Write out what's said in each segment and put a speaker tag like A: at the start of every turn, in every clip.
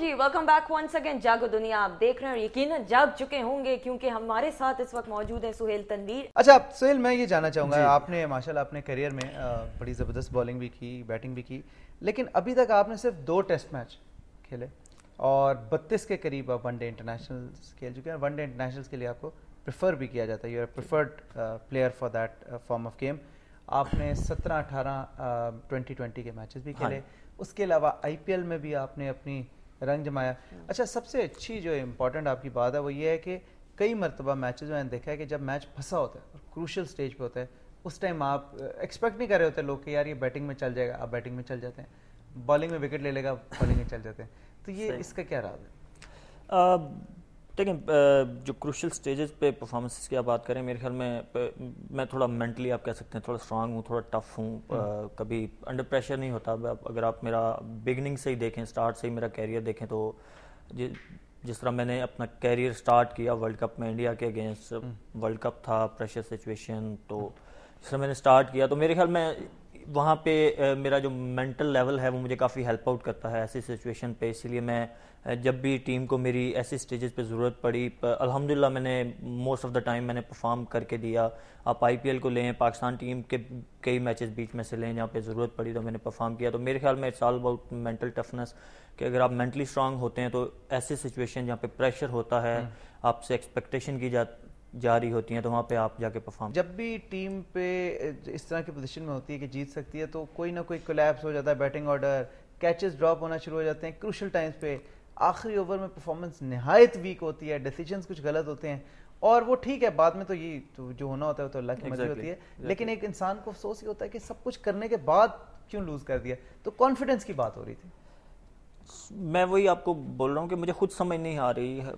A: जी welcome back once again Jago Duniya आप देख रहे हैं और यकीन जाग चुके होंगे क्योंकि हमारे साथ इस वक्त मौजूद है सुहेल तनवीर
B: अच्छा सुहेल मैं ये जानना चाहूंगा आपने माशाल्लाह अपने करियर में बड़ी ज़बरदस्त बॉलिंग भी की बैटिंग भी की लेकिन अभी तक आपने सिर्फ दो टेस्ट मैच खेले और बत्तीस के करीब आप वनडे इंटरनेशनल खेल चुके हैं वनडे इंटरनेशनल के लिए आपको प्रेफर भी किया जाता है you are preferred player for that form of game आपने सत्रह अठारह ट्वेंटी ट्वेंटी के मैचेस भी हाँ खेले उसके अलावा आईपीएल में भी आपने अपनी रंग जमाया अच्छा सबसे अच्छी जो इम्पोर्टेंट आपकी बात है वो ये है कि कई मरतबा मैचेस मैंने देखा है कि जब मैच फंसा होता है और क्रूशल स्टेज पे होता है उस टाइम आप एक्सपेक्ट uh, नहीं कर रहे होते लोग कि यार ये बैटिंग में चल जाएगा आप बैटिंग में चल जाते हैं बॉलिंग में विकेट ले लेगा बॉलिंग में चल जाते हैं तो ये इसका क्या राज
C: है देखें जो क्रूशल स्टेजेस पे परफॉर्मेंसेस की आप बात करें मेरे ख्याल में मैं थोड़ा मेंटली आप कह सकते हैं थोड़ा स्ट्रांग हूँ थोड़ा टफ हूँ हम्म। कभी अंडर प्रेशर नहीं होता अगर आप मेरा बिगनिंग से ही देखें स्टार्ट से ही मेरा कैरियर देखें तो, हम्म। तो जिस तरह मैंने अपना कैरियर स्टार्ट किया वर्ल्ड कप में इंडिया के अगेंस्ट वर्ल्ड कप था प्रेशर सिचुएशन तो जिस तरह मैंने स्टार्ट किया तो मेरे ख्याल में वहाँ पे मेरा जो मेंटल लेवल है वो मुझे काफ़ी हेल्प आउट करता है ऐसी सिचुएशन पे इसलिए मैं जब भी टीम को मेरी ऐसी स्टेजेस पे ज़रूरत पड़ी अल्हम्दुलिल्लाह मैंने मोस्ट ऑफ़ द टाइम मैंने परफॉर्म करके दिया आप आईपीएल को लें पाकिस्तान टीम के कई मैचेस बीच में से लें जहाँ पे ज़रूरत पड़ी तो मैंने परफॉर्म किया तो मेरे ख्याल में it's all about mental toughness कि अगर आप मेंटली स्ट्रांग होते हैं तो ऐसे सिचुएशन जहाँ पे प्रेशर होता है हम्म। आपसे एक्सपेक्टेशन की जा जारी होती हैं तो वहाँ पे आप जाके परफॉर्म जब भी टीम पे इस तरह की पोजीशन में होती है कि जीत सकती है तो कोई ना कोई कोलैप्स हो जाता
B: है बैटिंग ऑर्डर कैचेस ड्रॉप होना शुरू हो जाते हैं क्रूशल टाइम्स पे आखिरी ओवर में परफॉर्मेंस नहायत वीक होती है डिसीजंस कुछ गलत होते हैं और वो ठीक है बाद में तो ये तो जो होना होता है तो अल्लाह की मर्जी होती है exactly. लेकिन एक इंसान को अफसोस ये होता है कि सब कुछ करने के बाद क्यों लूज कर दिया तो कॉन्फिडेंस की बात हो रही थी
C: मैं वही आपको बोल रहा हूँ कि मुझे खुद समझ नहीं आ रही है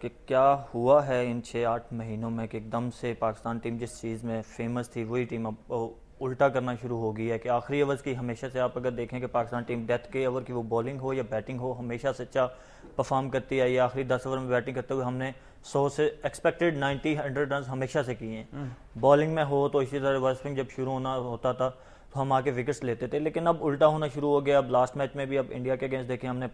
C: कि क्या हुआ है इन छः आठ महीनों में कि एकदम से पाकिस्तान टीम जिस चीज़ में फेमस थी वही टीम अब उल्टा करना शुरू हो गई है कि आखिरी ओवर की हमेशा से आप अगर देखें कि पाकिस्तान टीम डेथ के ओवर की वो बॉलिंग हो या बैटिंग हो हमेशा से अच्छा परफॉर्म करती है या आखिरी दस ओवर में बैटिंग करते हुए हमने सौ से एक्सपेक्टेड नाइन्टी हंड्रेड रन हमेशा से किए हैं बॉलिंग हम्म। में हो तो इसी तरह रिवर्स जब शुरू होना होता था हम आके विकेट्स लेते थे लेकिन अब उल्टा होना शुरू हो गया अब लास्ट मैच में भी अब इंडिया के अगेंस्ट देखें हमने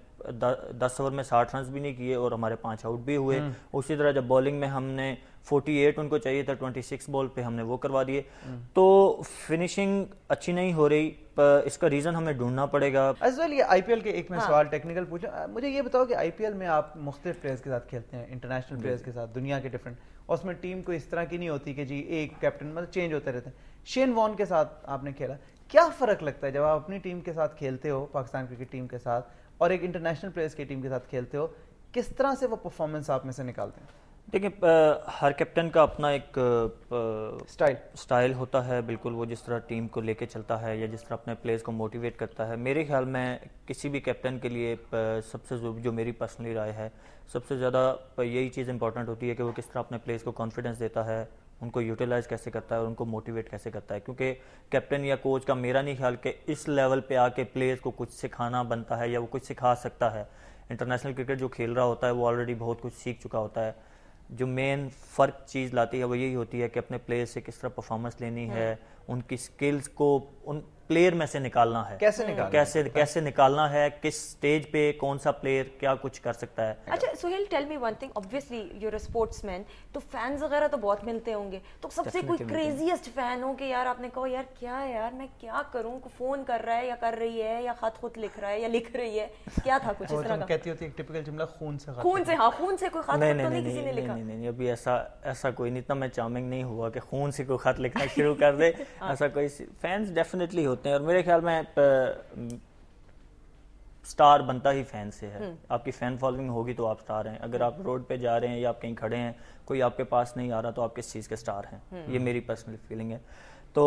C: दस ओवर में साठ रन भी नहीं किए और हमारे पांच आउट भी हुए हम्म। उसी तरह जब बॉलिंग में हमने 48 उनको चाहिए था 26 बॉल पे हमने वो करवा दिए हम्म। तो फिनिशिंग अच्छी नहीं हो रही पर इसका रीजन हमें ढूंढना पड़ेगा वेल
B: ये आईपीएल के एक में हाँ। सवाल टेक्निकल पूछा मुझे ये बताओ कि आईपीएल में आप मुख्तलिफ प्लेयर्स के साथ खेलते हैं इंटरनेशनल प्लेयर्स के साथ दुनिया के डिफरेंट और उसमें टीम को इस तरह की नहीं होती कि जी एक कैप्टन मतलब चेंज होते रहते हैं शेन वॉन के साथ आपने खेला क्या फ़र्क लगता है जब आप अपनी टीम के साथ खेलते हो पाकिस्तान क्रिकेट टीम के साथ और एक इंटरनेशनल प्लेयर्स की टीम के साथ खेलते हो किस तरह से वो परफॉर्मेंस आप में से निकालते हैं
C: देखिए हर कैप्टन का अपना एक स्टाइल स्टाइल होता है बिल्कुल वो जिस तरह टीम को लेके चलता है या जिस तरह अपने प्लेयर्स को मोटिवेट करता है मेरे ख्याल में किसी भी कैप्टन के लिए सबसे जो मेरी पर्सनली राय है सबसे ज़्यादा यही चीज़ इंपॉर्टेंट होती है कि वो किस तरह अपने प्लेयर्स को कॉन्फिडेंस देता है उनको यूटिलाइज कैसे करता है और उनको मोटिवेट कैसे करता है क्योंकि कैप्टन या कोच का मेरा नहीं ख्याल कि इस लेवल पे आके प्लेयर्स को कुछ सिखाना बनता है या वो कुछ सिखा सकता है इंटरनेशनल क्रिकेट जो खेल रहा होता है वो ऑलरेडी बहुत कुछ सीख चुका होता है जो मेन फ़र्क चीज़ लाती है वो यही होती है कि अपने प्लेयर्स से किस तरह परफॉर्मेंस लेनी है हाँ। उनकी स्किल्स को उन प्लेयर में से निकालना है कैसे निकालना कैसे है? कैसे निकालना है किस स्टेज पे कौन सा प्लेयर क्या कुछ कर सकता है अच्छा
A: Suhail tell me one thing obviously you are sportsman तो फैंस वगैरह तो बहुत मिलते होंगे तो सबसे कोई क्रेजीएस्ट फैन हो कि यार आपने कहो यार क्या है यार मैं क्या करूं फोन कर रहा है या कर रही है या खत खुद लिख रहा है या लिख रही है क्या था कुछ इस तरह का
C: कहती होती एक टिपिकल जुमला खून से खून से
A: हां खून से कोई खत तो नहीं किसी ने लिखा नहीं
C: नहीं अभी ऐसा ऐसा कोई नहीं इतना मैं चार्मिंग नहीं हुआ कि खून से कोई खत लिखना शुरू कर दे हाँ। ऐसा कोई फैंस डेफिनेटली होते हैं और मेरे ख्याल में प, स्टार बनता ही फैन से है हम्म। आपकी फैन फॉलोइंग होगी तो आप स्टार हैं अगर आप हम्म। रोड पे जा रहे हैं या आप कहीं खड़े हैं कोई आपके पास नहीं आ रहा तो आप किस चीज़ के स्टार हैं हम्म। ये मेरी पर्सनल फीलिंग है तो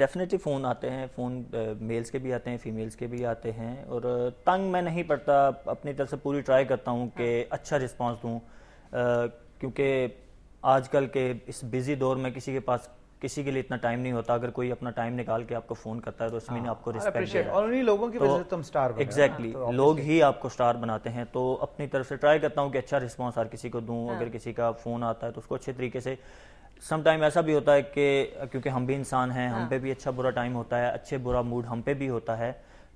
C: डेफिनेटली फ़ोन आते हैं फ़ोन मेल्स के भी आते हैं फीमेल्स के भी आते हैं और तंग मैं नहीं पड़ता अपनी तरफ से पूरी ट्राई करता हूँ कि अच्छा रिस्पॉन्स दूँ क्योंकि आजकल के इस बिज़ी दौर में किसी के पास किसी के लिए इतना टाइम नहीं होता अगर कोई अपना टाइम निकाल के आपको फोन करता है तो उसमें हाँ, आपको रिस्पेक्ट और उन्हीं लोगों की वजह से तो तुम स्टार हाँ, एग्जैक्टली तो लोग ही आपको स्टार बनाते हैं तो अपनी तरफ से ट्राई करता हूँ कि अच्छा रिस्पॉन्स हर किसी को दूँ हाँ। अगर किसी का फोन आता है तो उसको अच्छे तरीके से समटाइम ऐसा भी होता है कि क्योंकि हम भी इंसान हैं हम पे भी अच्छा बुरा टाइम होता है अच्छे बुरा मूड हम पे भी होता है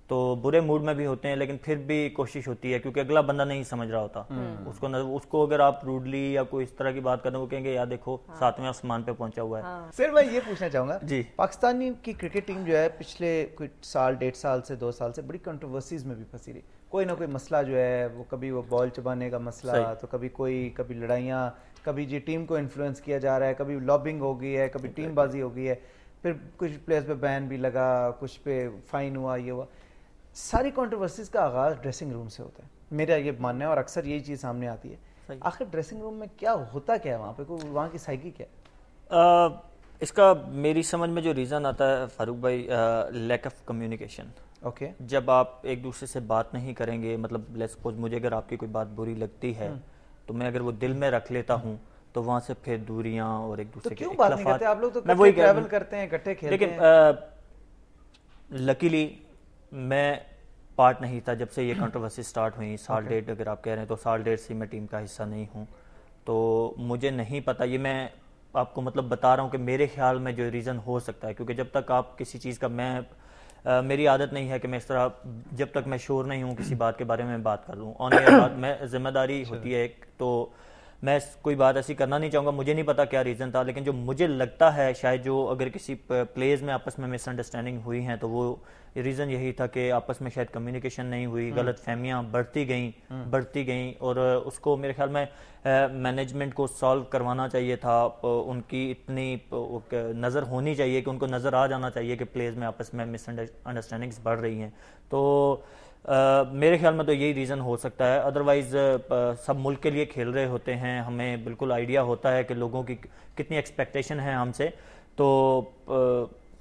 C: तो बुरे मूड में भी होते हैं लेकिन फिर भी कोशिश होती है क्योंकि अगला बंदा नहीं समझ रहा होता हम्म। उसको न, उसको अगर आप रूडली या कोई इस तरह की बात करें वो कहेंगे यार देखो हाँ। सातवें आसमान पे पहुंचा हुआ है हाँ। सर मैं ये पूछना चाहूंगा जी पाकिस्तानी की क्रिकेट टीम जो है पिछले कुछ साल डेढ़ साल से दो
B: साल से बड़ी कंट्रोवर्सीज में भी फंसी रही कोई ना कोई मसला जो है वो कभी वो बॉल चबाने का मसला तो कभी कोई कभी लड़ाइयाँ कभी जी टीम को इन्फ्लुएंस किया जा रहा है कभी लॉबिंग हो गई है कभी टीमबाजी हो गई है फिर कुछ प्लेयर्स पे बैन भी लगा कुछ पे फाइन हुआ ये हुआ सारी कॉन्ट्रोवर्सीज का आगाज ड्रेसिंग रूम से होता है मेरा ये मानना है और अक्सर यही चीज़ सामने आती है आखिर ड्रेसिंग रूम में क्या होता क्या है वहाँ पे को वहाँ की साइकी क्या
C: है इसका मेरी समझ में जो रीज़न आता है फारूक भाई लैक ऑफ कम्युनिकेशन ओके जब आप एक दूसरे से बात नहीं करेंगे मतलब लेट्स सपोज मुझे अगर आपकी कोई बात बुरी लगती है हम्म। तो मैं अगर वो दिल में रख लेता हूँ तो वहाँ से फिर दूरियाँ और एक तो दूसरे तो क्यों बात नहीं करते आप लोग तो ट्रैवल करते हैं इकट्ठे खेलते लेकिन लकीली मैं पार्ट नहीं था जब से ये कंट्रोवर्सी स्टार्ट हुई साल okay. डेढ़ अगर आप कह रहे हैं तो साल डेढ़ से मैं टीम का हिस्सा नहीं हूँ तो मुझे नहीं पता ये मैं आपको मतलब बता रहा हूँ कि मेरे ख्याल में जो रीज़न हो सकता है क्योंकि जब तक आप किसी चीज़ का मैं आ, मेरी आदत नहीं है कि मैं इस तरह जब तक मैं शोर नहीं हूँ किसी बात के बारे में बात कर लूँ ऑन बात मैं जिम्मेदारी अच्छा। होती है एक तो मैं कोई बात ऐसी करना नहीं चाहूँगा मुझे नहीं पता क्या रीज़न था लेकिन जो मुझे लगता है शायद जो अगर किसी प्लेज में आपस में मिसअंडरस्टैंडिंग हुई हैं तो वो रीज़न यही था कि आपस में शायद कम्युनिकेशन नहीं हुई हम्म। गलत फहमियाँ बढ़ती गई हम्म। बढ़ती गई और उसको मेरे ख्याल में मैनेजमेंट को सॉल्व करवाना चाहिए था उनकी इतनी नज़र होनी चाहिए कि उनको नज़र आ जाना चाहिए कि प्लेज में आपस में मिसअंडरस्टैंडिंग्स बढ़ रही हैं तो मेरे ख्याल में तो यही रीज़न हो सकता है अदरवाइज़ सब मुल्क के लिए खेल रहे होते हैं हमें बिल्कुल आइडिया होता है कि लोगों की कितनी एक्सपेक्टेशन है हमसे तो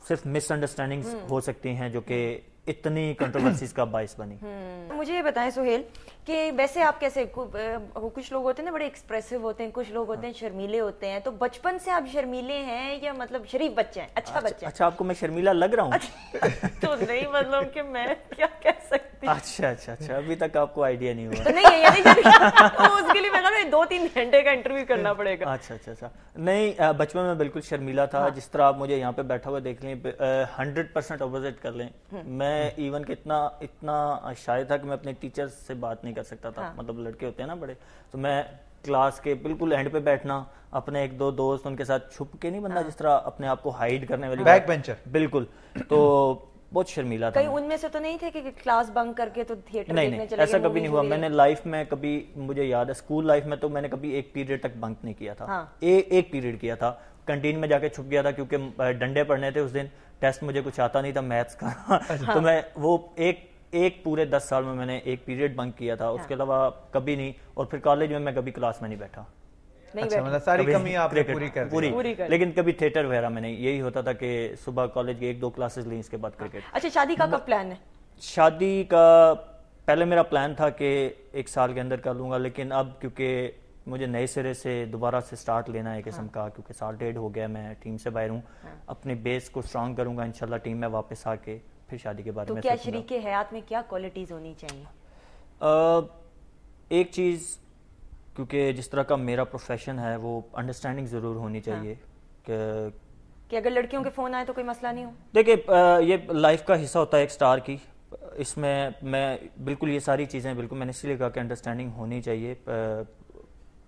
C: सिर्फ मिसअंडरस्टैंडिंग्स हम्म। हो सकती हैं जो कि इतनी कंट्रोवर्सीज का बाइस बनी
A: हम्म। मुझे ये बताएं सुहेल कि वैसे आप कैसे कुछ लोग होते हैं ना बड़े एक्सप्रेसिव होते हैं कुछ लोग होते हैं हाँ। शर्मीले होते हैं तो बचपन से आप शर्मीले हैं या मतलब शरीफ बच्चे हैं अच्छा, अच्छा बच्चा अच्छा
C: आपको मैं शर्मीला लग रहा हूँ अच्छा,
A: तो नहीं मतलब कि मैं क्या कह
C: सकती अच्छा अच्छा अच्छा अभी तक आपको आइडिया नहीं हुआ
A: नहीं दो तीन घंटे का इंटरव्यू करना हम्म। पड़ेगा अच्छा अच्छा अच्छा
C: नहीं बचपन में बिल्कुल शर्मिला था हाँ। जिस तरह आप मुझे यहाँ पे बैठा हुआ देख लें हंड्रेड परसेंट अपोजिट कर लें हम्म। मैं इवन कि इतना इतना शायद था कि मैं अपने टीचर से बात नहीं कर सकता था हाँ। मतलब लड़के होते हैं ना बड़े तो मैं क्लास के बिल्कुल एंड पे बैठना अपने एक दो दोस्त उनके साथ छुप के नहीं बनना हाँ। जिस तरह अपने आप को हाइड करने वाली बैक बेंचर बिल्कुल तो बहुत शर्मिला था कहीं
A: उनमें से तो नहीं थे कि क्लास बंक करके तो थिएटर नहीं नहीं नहीं ऐसा कभी नहीं हुआ मैंने
C: लाइफ में कभी मुझे याद है स्कूल लाइफ में तो मैंने कभी एक पीरियड तक बंक नहीं किया था हाँ। ए, एक पीरियड किया था कंटीन में जाके छुप गया था क्योंकि डंडे पड़ने थे उस दिन टेस्ट मुझे कुछ आता नहीं था मैथ्स का अच्छा। तो मैं वो एक एक पूरे दस साल में मैंने एक पीरियड बंक किया था हाँ। उसके अलावा कभी नहीं और फिर कॉलेज में मैं कभी क्लास में नहीं बैठा अच्छा, मतलब सारी कमी आपने पूरी कर पूरी, कर लेकिन कभी थिएटर वगैरह में नहीं यही होता था कि सुबह कॉलेज के एक दो क्लासेस ली इसके बाद क्रिकेट अच्छा
A: शादी का कब प्लान है
C: शादी का पहले मेरा प्लान था कि एक साल के अंदर कर लूंगा लेकिन अब क्योंकि मुझे नए सिरे से दोबारा से स्टार्ट लेना है एक किस्म हाँ। का क्योंकि साल डेढ़ हो गया मैं टीम से बाहर हूँ हाँ। अपने बेस को स्ट्रांग करूंगा इनशाला टीम में वापस आके फिर शादी के बाद तो में क्या शरीक
A: हयात में क्या क्वालिटीज होनी चाहिए
C: आ, एक चीज़ क्योंकि जिस तरह का मेरा प्रोफेशन है वो अंडरस्टैंडिंग ज़रूर होनी हाँ। चाहिए हाँ।
A: कि अगर लड़कियों के फ़ोन आए तो कोई मसला नहीं हो
C: देखिए ये लाइफ का हिस्सा होता है एक स्टार की इसमें मैं बिल्कुल ये सारी चीज़ें बिल्कुल मैंने इसलिए कहा कि अंडरस्टैंडिंग होनी चाहिए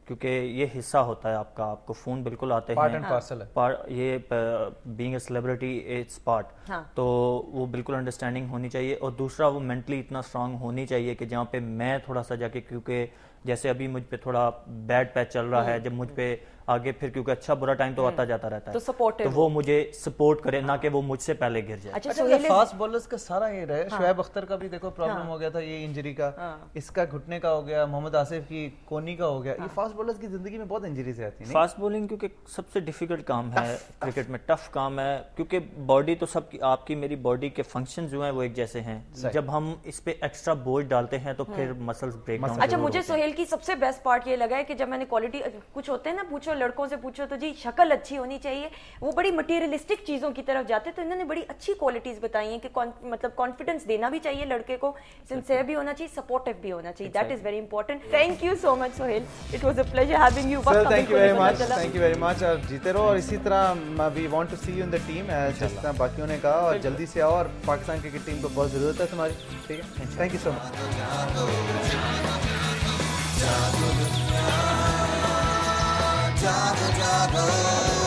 C: क्योंकि ये हिस्सा होता है आपका आपको फ़ोन बिल्कुल आते हैं पार्सल है ये बीइंग सेलिब्रिटी इट्स पार्ट तो वो बिल्कुल अंडरस्टैंडिंग होनी चाहिए और दूसरा वो मेंटली इतना स्ट्रांग होनी चाहिए कि जहाँ पे मैं थोड़ा सा जाके क्योंकि जैसे अभी मुझ पर थोड़ा बैड पैच चल रहा है हम्म। जब मुझ पर आगे फिर क्योंकि अच्छा बुरा टाइम तो हम्म। आता जाता रहता तो है तो वो मुझे सपोर्ट करे ना कि वो मुझसे पहले गिर जाए
B: अच्छा, फास्ट अच्छा, बॉलर्स का सारा ये रहे है हाँ। अख्तर का भी देखो प्रॉब्लम हाँ। हो गया था ये इंजरी का हाँ। इसका घुटने का हो गया मोहम्मद आसिफ की कोनी का हो गया ये फास्ट बॉलर्स की जिंदगी में बहुत इंजरीज रहती है फास्ट
C: बॉलिंग क्योंकि सबसे डिफिकल्ट काम है क्रिकेट में टफ काम है क्योंकि बॉडी तो सबकी आपकी मेरी बॉडी के फंक्शन जो है वो एक जैसे हैं जब हम इस पे एक्स्ट्रा बोझ डालते हैं तो फिर मसल्स ब्रेक अच्छा मुझे सोहेल
A: की सबसे बेस्ट पार्ट ये लगा है कि जब मैंने क्वालिटी कुछ होते हैं ना पूछो लड़कों से पूछो तो जी शक्ल अच्छी होनी चाहिए वो बड़ी मटेरियलिस्टिक चीज़ों की तरफ जाते तो इन्होंने बड़ी अच्छी क्वालिटीज़ बताई हैं कि मतलब कॉन्फिडेंस देना भी चाहिए लड़के को सिंसेयर भी होना चाहिए सपोर्टिव भी होना चाहिए that is very important thank you so much Sohail it was a pleasure having you thank you very much thank you very
B: much आप जीते रहो और इसी तरह we want to see you in the team जिस तरह बाकियों ने कहा और जल्दी से आओ और पाकिस्तान क्रिकेट टीम को बहुत ज़रूरत है तुम्हारी ठीक है थैंक यू सो मच
A: जा da da